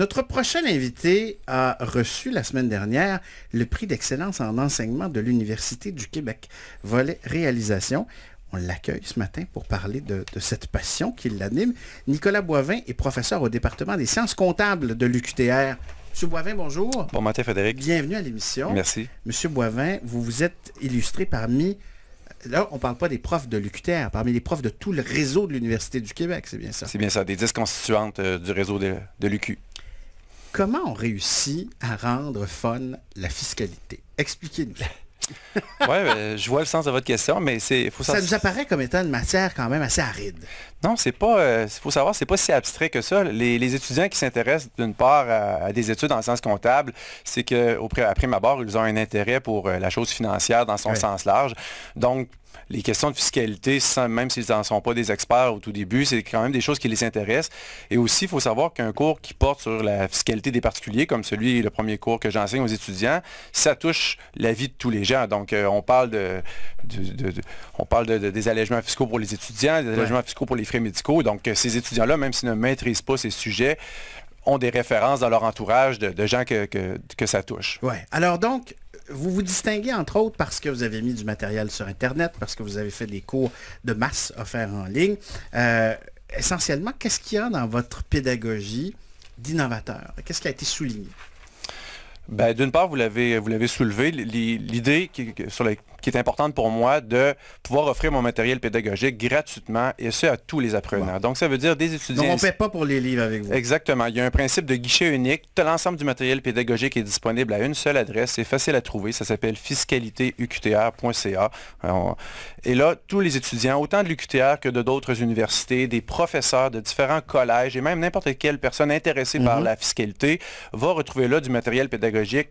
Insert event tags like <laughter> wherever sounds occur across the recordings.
Notre prochain invité a reçu la semaine dernière le prix d'excellence en enseignement de l'Université du Québec, volet réalisation. On l'accueille ce matin pour parler de, cette passion qui l'anime. Nicolas Boivin est professeur au département des sciences comptables de l'UQTR. Monsieur Boivin, bonjour. Bon matin, Frédéric. Bienvenue à l'émission. Merci. Monsieur Boivin, vous vous êtes illustré parmi là, on ne parle pas des profs de l'UQTR, parmi les profs de tout le réseau de l'Université du Québec, c'est bien ça? C'est bien ça, des 10 constituantes euh, du réseau de l'UQ. Comment on réussit à rendre fun la fiscalité? Expliquez-nous. <laughs> oui, ben, je vois le sens de votre question, mais c'est faut Ça nous apparaît comme étant une matière quand même assez aride. Non, c'est pas. Euh, faut savoir, c'est pas si abstrait que ça. Les, étudiants qui s'intéressent d'une part à, des études en sens comptable, c'est que prime après ils ont un intérêt pour euh, la chose financière dans son sens large. Donc les questions de fiscalité, même s'ils n'en sont pas des experts au tout début, c'est quand même des choses qui les intéressent. Et aussi, il faut savoir qu'un cours qui porte sur la fiscalité des particuliers, comme celui, le premier cours que j'enseigne aux étudiants, ça touche la vie de tous les gens. Donc, euh, on parle, de, on parle des allègements fiscaux pour les étudiants, des allègements fiscaux pour les frais médicaux. Donc, euh, ces étudiants-là, même s'ils ne maîtrisent pas ces sujets, ont des références dans leur entourage de, gens que, que ça touche. Oui. Alors donc, vous vous distinguez entre autres parce que vous avez mis du matériel sur Internet, parce que vous avez fait des cours de masse offerts en ligne. Euh, essentiellement, qu'est-ce qu'il y a dans votre pédagogie d'innovateur? Qu'est-ce qui a été souligné? Ben, d'une part, vous l'avez soulevé, l'idée sur, qui est importante pour moi de pouvoir offrir mon matériel pédagogique gratuitement et ce à tous les apprenants. Donc ça veut dire des étudiants. Donc on ne paie pas pour les livres avec vous. Exactement. Il y a un principe de guichet unique. L'ensemble du matériel pédagogique est disponible à une seule adresse. C'est facile à trouver. Ça s'appelle fiscalitéuqtr.ca. Et là, tous les étudiants, autant de l'UQTR que de d'autres universités, des professeurs de différents collèges et même n'importe quelle personne intéressée par mhm. la fiscalité va retrouver là du matériel pédagogique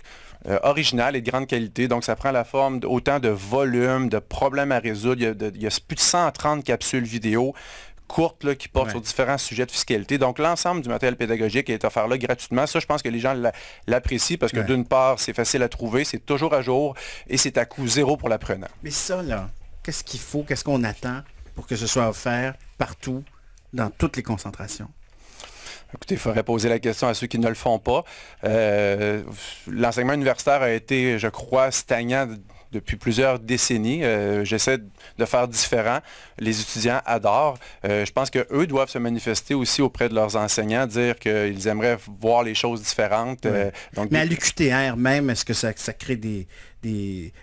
euh, original et de grande qualité. Donc ça prend la forme autant de volume, de problèmes à résoudre. Il y a, plus de 130 capsules vidéo courtes qui portent sur différents sujets de fiscalité. Donc, l'ensemble du matériel pédagogique est offert là gratuitement. Ça, je pense que les gens l'apprécient parce que d'une part, c'est facile à trouver, c'est toujours à jour et c'est à coût zéro pour l'apprenant. Mais ça, là, qu'est-ce qu'il faut, qu'est-ce qu'on attend pour que ce soit offert partout, dans toutes les concentrations? Écoutez, il faudrait poser la question à ceux qui ne le font pas. Euh, l'enseignement universitaire a été, je crois, stagnant depuis plusieurs décennies. Euh, j'essaie de faire différent. Les étudiants adorent. Euh, je pense qu'eux doivent se manifester aussi auprès de leurs enseignants, dire qu'ils aimeraient voir les choses différentes. Euh, donc mais à l'UQTR même, est-ce que ça, ça crée des, des,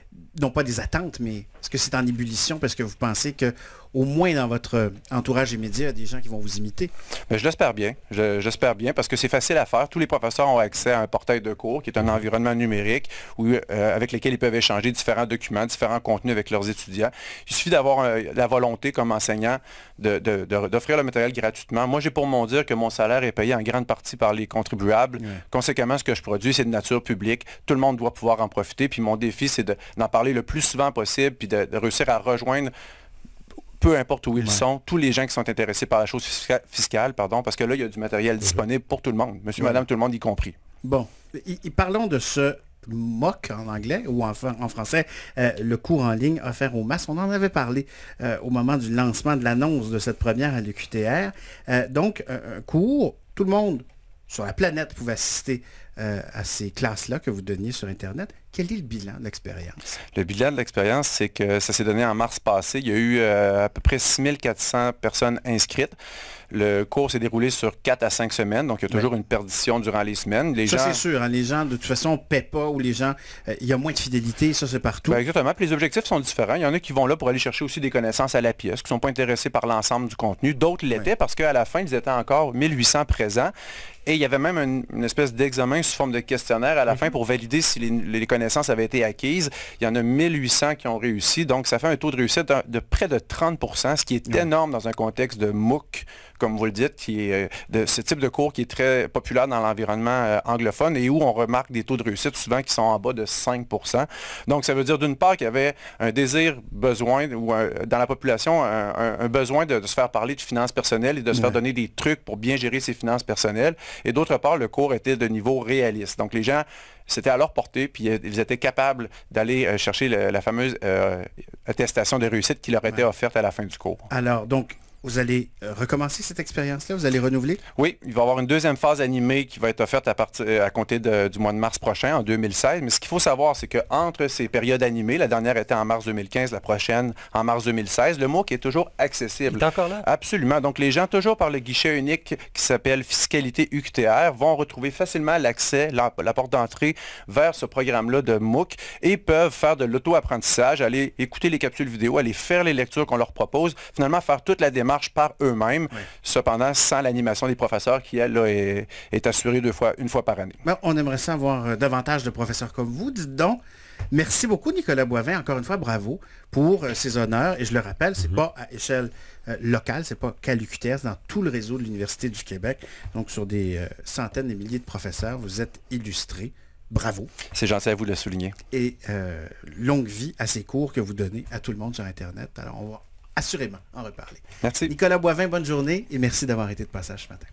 non pas des attentes, mais est-ce que c'est en ébullition parce que vous pensez que au moins dans votre entourage immédiat, des gens qui vont vous imiter? Mais je l'espère bien. J'espère bien parce que c'est facile à faire. Tous les professeurs ont accès à un portail de cours qui est un environnement numérique euh, avec lequel ils peuvent échanger différents documents, différents contenus avec leurs étudiants. Il suffit d'avoir euh, la volonté comme enseignant d'offrir de, le matériel gratuitement. Moi, j'ai pour mon dire que mon salaire est payé en grande partie par les contribuables. Conséquemment, ce que je produis, c'est de nature publique. Tout le monde doit pouvoir en profiter. Puis mon défi, c'est d'en parler le plus souvent possible, puis de réussir à rejoindre peu importe où ils sont, tous les gens qui sont intéressés par la chose fiscale, pardon, parce que là, il y a du matériel mhm. disponible pour tout le monde, monsieur, madame, tout le monde y compris. Bon, parlons de ce MOC en anglais ou en, en français, euh, le cours en ligne offert aux masses. On en avait parlé euh, au moment du lancement de l'annonce de cette première à l'UQTR. Euh, donc, un cours, tout le monde sur la planète pouvait assister euh, à ces classes-là que vous donniez sur Internet. Quel est le bilan de l'expérience? Le bilan de l'expérience, c'est que ça s'est donné en mars passé. Il y a eu euh, à peu près 6400 personnes inscrites. Le cours s'est déroulé sur 4 à 5 semaines, donc il y a toujours une perdition durant les semaines. Les ça, c'est sûr. Hein. les gens, de toute façon, ne paient pas ou les gens, euh, il y a moins de fidélité, ça, c'est partout. Ben, exactement. Puis les objectifs sont différents. Il y en a qui vont là pour aller chercher aussi des connaissances à la pièce, qui ne sont pas intéressés par l'ensemble du contenu. D'autres l'étaient parce qu'à la fin, ils étaient encore 1800 présents. Et il y avait même une espèce d'examen sous forme de questionnaire à la fin mhm. pour valider si les, connaissances avaient été acquises. Il y en a 1800 qui ont réussi, donc ça fait un taux de réussite de, près de 30 ce qui est énorme dans un contexte de MOOC comme vous le dites, qui est euh, de ce type de cours qui est très populaire dans l'environnement euh, anglophone et où on remarque des taux de réussite souvent qui sont en bas de 5 Donc, ça veut dire d'une part qu'il y avait un désir, besoin, ou dans la population, un, besoin de, se faire parler de finances personnelles et de se faire donner des trucs pour bien gérer ses finances personnelles. Et d'autre part, le cours était de niveau réaliste. Donc, les gens c'était à leur portée, puis euh, ils étaient capables d'aller chercher la fameuse attestation de réussite qui leur était offerte à la fin du cours. Alors, donc, vous allez euh, recommencer cette expérience-là? Vous allez renouveler? Oui, il va y avoir une deuxième phase animée qui va être offerte à, partir, euh, à compter du mois de mars prochain, en 2016. Mais ce qu'il faut savoir, c'est qu'entre ces périodes animées, la dernière était en mars 2015, la prochaine en mars 2016, le MOOC est toujours accessible. Il encore là? Absolument. Donc, les gens, toujours par le guichet unique qui s'appelle Fiscalité UQTR, vont retrouver facilement l'accès, la, porte d'entrée vers ce programme-là de MOOC et peuvent faire de l'auto-apprentissage, aller écouter les capsules vidéo, aller faire les lectures qu'on leur propose, finalement faire toute la démarche par eux-mêmes, cependant sans l'animation des professeurs qui, elle, est, assurée deux fois, une fois par année. Ben, on aimerait ça avoir euh, davantage de professeurs comme vous. Dites donc, merci beaucoup Nicolas Boivin. Encore une fois, bravo pour euh, ces honneurs. Et je le rappelle, c'est mhm. pas à échelle euh, locale, c'est pas qu'à l'UQTS, dans tout le réseau de l'Université du Québec. Donc, sur des centaines et milliers de professeurs, vous êtes illustrés. Bravo. C'est gentil à vous de le souligner. Et longue vie à ces cours que vous donnez à tout le monde sur Internet. Alors, on va assurément en reparler. Merci. Nicolas Boivin, bonne journée et merci d'avoir été de passage ce matin.